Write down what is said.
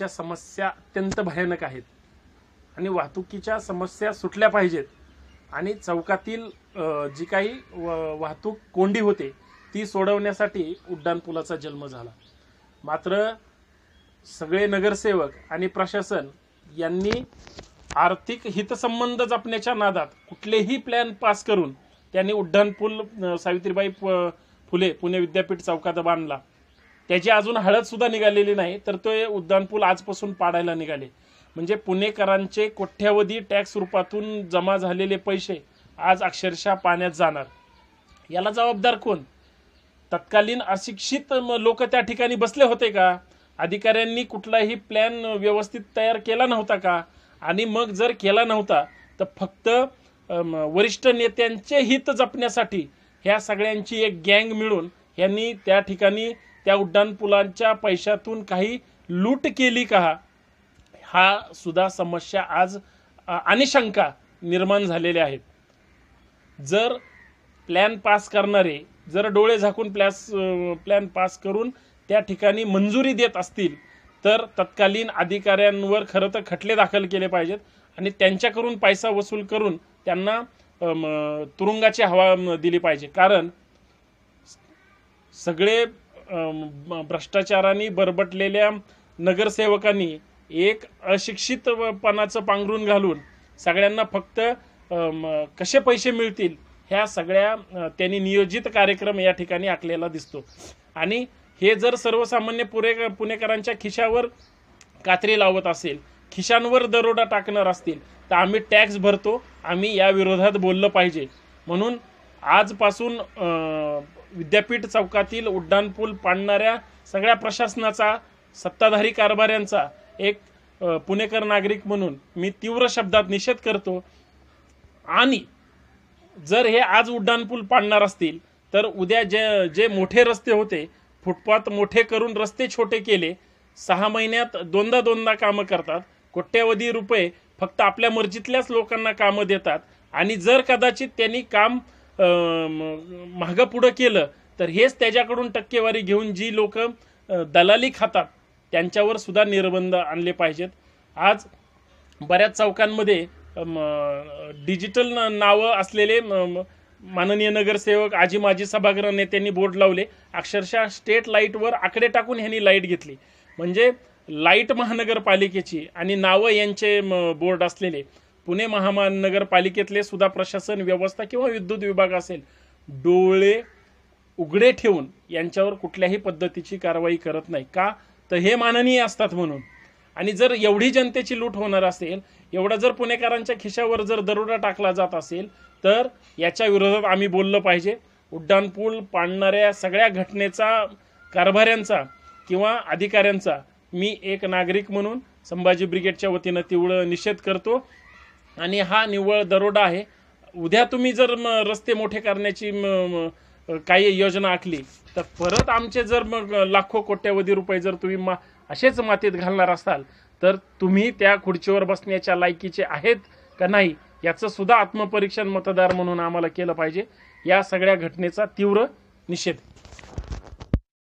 वाहतुकीच्या समस्या अत्यंत भयानक आहेत आणि वाहतुकीच्या समस्या सुटल्या पाहिजेत आणि चौकातील जी काही वाहतूक कोंडी होते ती सोडवण्यासाठी उड्डाणपुलाचा जन्म झाला मात्र सगळे नगरसेवक आणि प्रशासन यांनी आर्थिक हितसंबंध जपण्याच्या नादात कुठलेही प्लॅन पास करून त्यांनी उड्डाणपूल सावित्रीबाई फुले पुणे विद्यापीठ चौकात बांधला त्याची अजून हळद सुद्धा निघालेली नाही तर उद्यान पूल आजपासून पाडायला निघाले म्हणजे पुणेकरांचे कोट्यावधी टॅक्स रूपातून जमा झालेले पैसे आज अक्षरशः पाण्यात जाणार याला जबाबदार कोण तत्कालीन अशिक्षित लोक त्या ठिकाणी बसले होते का अधिकाऱ्यांनी कुठलाही प्लॅन व्यवस्थित तयार केला नव्हता का आणि मग जर केला नव्हता तर फक्त वरिष्ठ नेत्यांचे हित जपण्यासाठी ह्या सगळ्यांची एक गँग मिळून यांनी त्या ठिकाणी त्या उड्डाणपुलांच्या पैशातून काही लूट केली का हा सुद्धा समस्या आज आणि शंका निर्माण झालेल्या आहेत जर प्लॅन पास करणारे जर डोळे झाकून प्लॅस प्लॅन पास करून त्या ठिकाणी मंजुरी देत असतील तर तत्कालीन अधिकाऱ्यांवर खरं तर खटले दाखल केले पाहिजेत आणि त्यांच्याकडून पैसा वसूल करून त्यांना तुरुंगाची हवा दिली पाहिजे कारण सगळे भ्रष्टाचाराने बरबटलेल्या नगरसेवकांनी एक अशिक्षितपणाचं पांघरून घालून सगळ्यांना फक्त कसे पैसे मिळतील ह्या सगळ्या त्यांनी नियोजित कार्यक्रम या ठिकाणी आखलेला दिसतो आणि हे जर सर्वसामान्य पुरे पुणेकरांच्या खिशावर कात्री लावत असेल खिशांवर दरोडा टाकणार असतील तर आम्ही टॅक्स भरतो आम्ही या विरोधात बोललं पाहिजे म्हणून आजपासून विद्यापीठ चौकातील उड्डाणपूल पाडणाऱ्या सगळ्या प्रशासनाचा सत्ताधारी कारभाऱ्यांचा एक पुणेकर नागरिक म्हणून मी तीव्र शब्दात निषेध करतो आणि जर हे आज उड्डाणपूल पाडणार असतील तर उद्या जे जे मोठे रस्ते होते फुटपाथ मोठे करून रस्ते छोटे केले सहा महिन्यात दोनदा दोनदा कामं करतात कोट्यवधी रुपये फक्त आपल्या मर्जीतल्याच लोकांना कामं देतात आणि जर कदाचित त्यांनी काम पुढं केलं तर हेच त्याच्याकडून टक्केवारी घेऊन जी लोक दलाली खातात त्यांच्यावर सुद्धा निर्बंध आणले पाहिजेत आज बऱ्याच चौकांमध्ये डिजिटल नावं असलेले माननीय नगरसेवक आजी माजी सभागृह नेत्यांनी बोर्ड लावले अक्षरशः स्टेट लाईटवर आकडे टाकून ह्यांनी लाईट घेतली म्हणजे लाईट महानगरपालिकेची आणि नावं यांचे बोर्ड असलेले पुणे महानगरपालिकेतले सुद्धा प्रशासन व्यवस्था किंवा विद्युत विभाग असेल डोळे उघडे ठेवून यांच्यावर कुठल्याही पद्धतीची कारवाई करत नाही का तर हे माननीय असतात म्हणून आणि जर एवढी जनतेची लूट होणार असेल एवढा जर पुणेकरांच्या खिशावर जर दरोडा टाकला जात असेल तर याच्या विरोधात आम्ही बोललं पाहिजे उड्डाणपूल पाडणाऱ्या सगळ्या घटनेचा कारभाऱ्यांचा किंवा अधिकाऱ्यांचा मी एक नागरिक म्हणून संभाजी ब्रिगेडच्या वतीनं तीव्र निषेध करतो आणि हा निव्वळ दरोडा आहे उद्या तुम्ही जर रस्ते मोठे करण्याची काही योजना आखली तर परत आमचे जर मग लाखो कोट्यावधी रुपये जर तुम्ही मा असेच मातीत घालणार असाल तर तुम्ही त्या खुर्चीवर बसण्याच्या लायकीचे आहेत का नाही याचं सुद्धा आत्मपरीक्षण मतदार म्हणून आम्हाला केलं पाहिजे या सगळ्या घटनेचा तीव्र निषेध